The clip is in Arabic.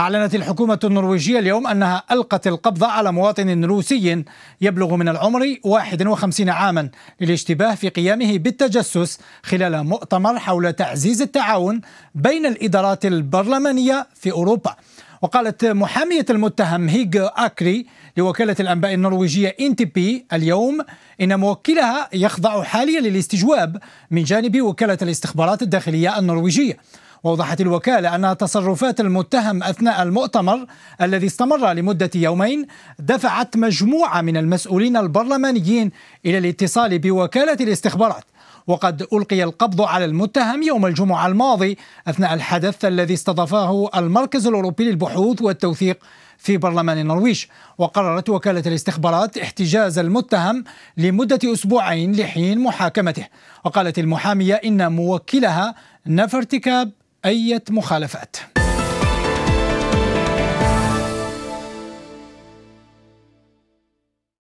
أعلنت الحكومة النرويجية اليوم أنها ألقت القبض على مواطن روسي يبلغ من العمر 51 عاما للاشتباه في قيامه بالتجسس خلال مؤتمر حول تعزيز التعاون بين الإدارات البرلمانية في أوروبا وقالت محامية المتهم هيج أكري لوكالة الأنباء النرويجية إنتي بي اليوم إن موكلها يخضع حاليا للاستجواب من جانب وكالة الاستخبارات الداخلية النرويجية وأوضحت الوكالة أن تصرفات المتهم أثناء المؤتمر الذي استمر لمدة يومين دفعت مجموعة من المسؤولين البرلمانيين إلى الاتصال بوكالة الاستخبارات وقد ألقي القبض على المتهم يوم الجمعة الماضي أثناء الحدث الذي استضافه المركز الأوروبي للبحوث والتوثيق في برلمان النرويج وقررت وكالة الاستخبارات احتجاز المتهم لمدة أسبوعين لحين محاكمته وقالت المحامية إن موكلها نفرتكاب أي مخالفات